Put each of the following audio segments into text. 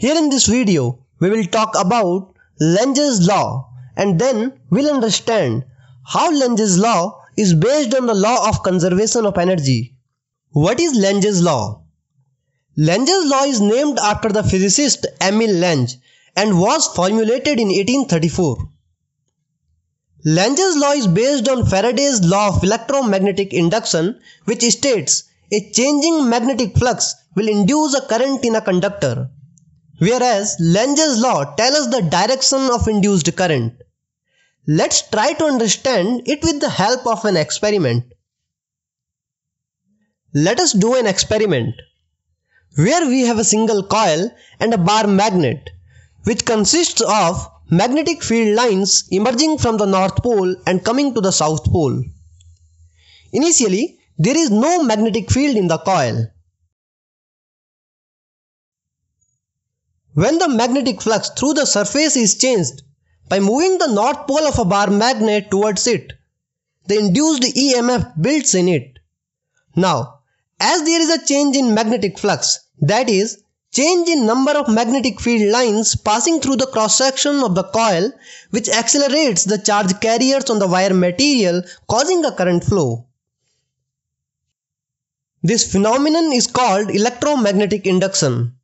Here in this video, we will talk about Lenz's law and then we'll understand how Lenz's law is based on the law of conservation of energy. What is Lenz's law? Lenz's law is named after the physicist Emil Lenz and was formulated in 1834. Lenz's law is based on Faraday's law of electromagnetic induction which states a changing magnetic flux will induce a current in a conductor Whereas Lenz's law tells us the direction of induced current. Let's try to understand it with the help of an experiment. Let us do an experiment where we have a single coil and a bar magnet which consists of magnetic field lines emerging from the North Pole and coming to the South Pole. Initially, there is no magnetic field in the coil. When the magnetic flux through the surface is changed by moving the north pole of a bar magnet towards it, the induced EMF builds in it. Now, as there is a change in magnetic flux, that is, change in number of magnetic field lines passing through the cross section of the coil which accelerates the charge carriers on the wire material causing a current flow. This phenomenon is called electromagnetic induction.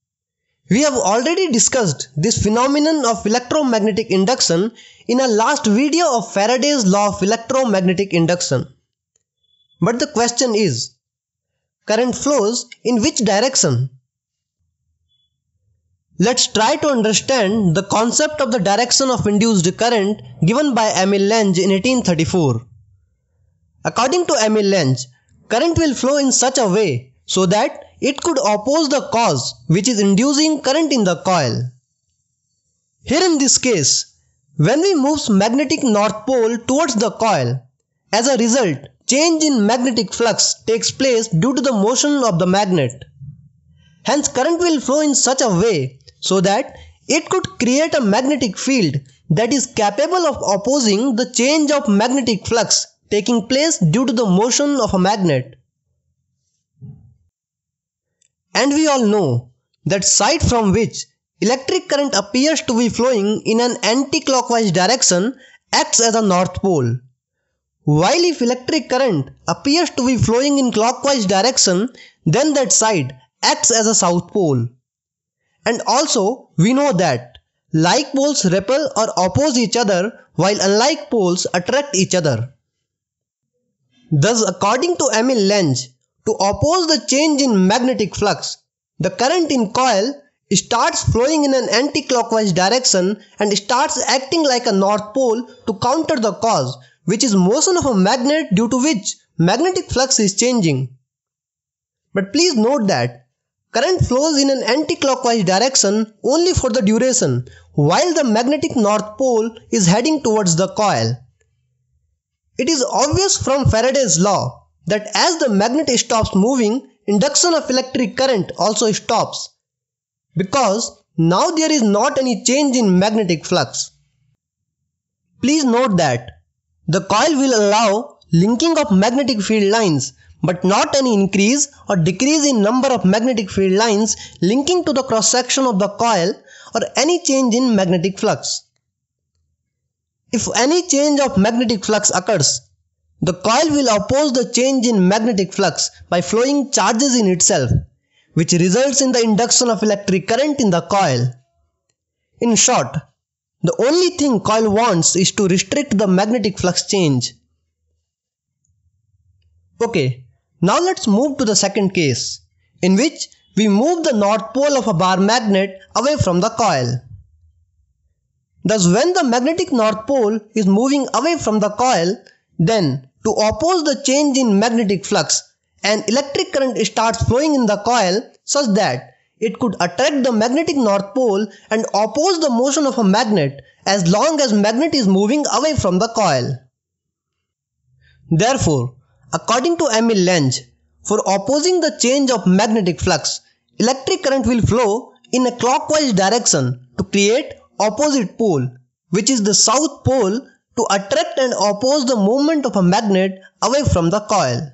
We have already discussed this phenomenon of electromagnetic induction in our last video of Faraday's law of electromagnetic induction. But the question is, current flows in which direction? Let's try to understand the concept of the direction of induced current given by Emil Lange in 1834. According to Emil Lange, current will flow in such a way so that it could oppose the cause which is inducing current in the coil. Here in this case, when we move magnetic north pole towards the coil, as a result, change in magnetic flux takes place due to the motion of the magnet. Hence current will flow in such a way so that it could create a magnetic field that is capable of opposing the change of magnetic flux taking place due to the motion of a magnet. And we all know that side from which electric current appears to be flowing in an anti-clockwise direction acts as a north pole. While if electric current appears to be flowing in clockwise direction, then that side acts as a south pole. And also, we know that like poles repel or oppose each other while unlike poles attract each other. Thus, according to Emil Lange, to oppose the change in magnetic flux, the current in coil starts flowing in an anti-clockwise direction and starts acting like a north pole to counter the cause, which is motion of a magnet due to which magnetic flux is changing. But please note that current flows in an anti-clockwise direction only for the duration, while the magnetic north pole is heading towards the coil. It is obvious from Faraday's law that as the magnet stops moving, induction of electric current also stops because now there is not any change in magnetic flux. Please note that the coil will allow linking of magnetic field lines but not any increase or decrease in number of magnetic field lines linking to the cross section of the coil or any change in magnetic flux. If any change of magnetic flux occurs, the coil will oppose the change in magnetic flux by flowing charges in itself, which results in the induction of electric current in the coil. In short, the only thing coil wants is to restrict the magnetic flux change. Okay, now let's move to the second case, in which we move the north pole of a bar magnet away from the coil. Thus, when the magnetic north pole is moving away from the coil, then, to oppose the change in magnetic flux, an electric current starts flowing in the coil such that it could attract the magnetic north pole and oppose the motion of a magnet as long as magnet is moving away from the coil. Therefore, according to Emil Lenz, for opposing the change of magnetic flux, electric current will flow in a clockwise direction to create opposite pole which is the south pole to attract and oppose the movement of a magnet away from the coil.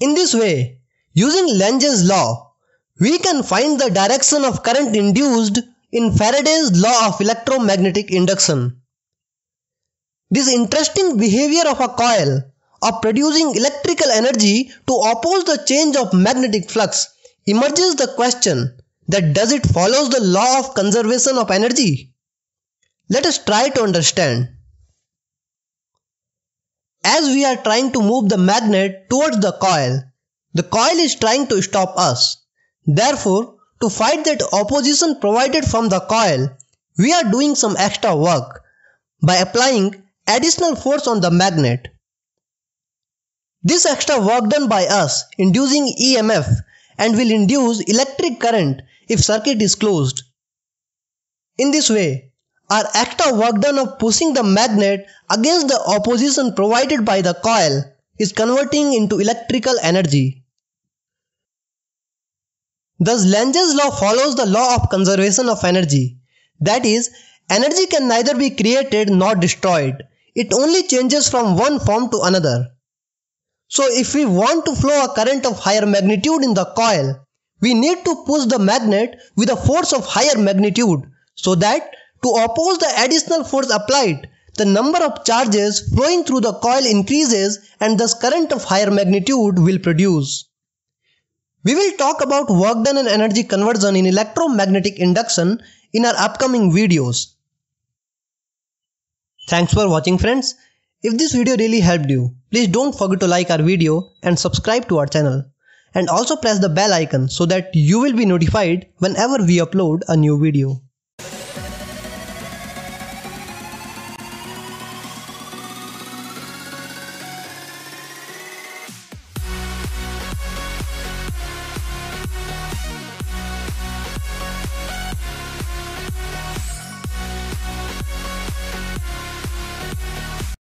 In this way, using Lange's law, we can find the direction of current induced in Faraday's law of electromagnetic induction. This interesting behavior of a coil of producing electrical energy to oppose the change of magnetic flux emerges the question that does it follows the law of conservation of energy? Let us try to understand. As we are trying to move the magnet towards the coil, the coil is trying to stop us. Therefore, to fight that opposition provided from the coil, we are doing some extra work by applying additional force on the magnet. This extra work done by us inducing EMF and will induce electric current if circuit is closed. In this way, are of work done of pushing the magnet against the opposition provided by the coil is converting into electrical energy. Thus Lange's law follows the law of conservation of energy. That is, energy can neither be created nor destroyed. It only changes from one form to another. So if we want to flow a current of higher magnitude in the coil, we need to push the magnet with a force of higher magnitude so that to oppose the additional force applied, the number of charges flowing through the coil increases and thus current of higher magnitude will produce. We will talk about work done and energy conversion in electromagnetic induction in our upcoming videos. Thanks for watching friends. If this video really helped you, please don't forget to like our video and subscribe to our channel. And also press the bell icon so that you will be notified whenever we upload a new video.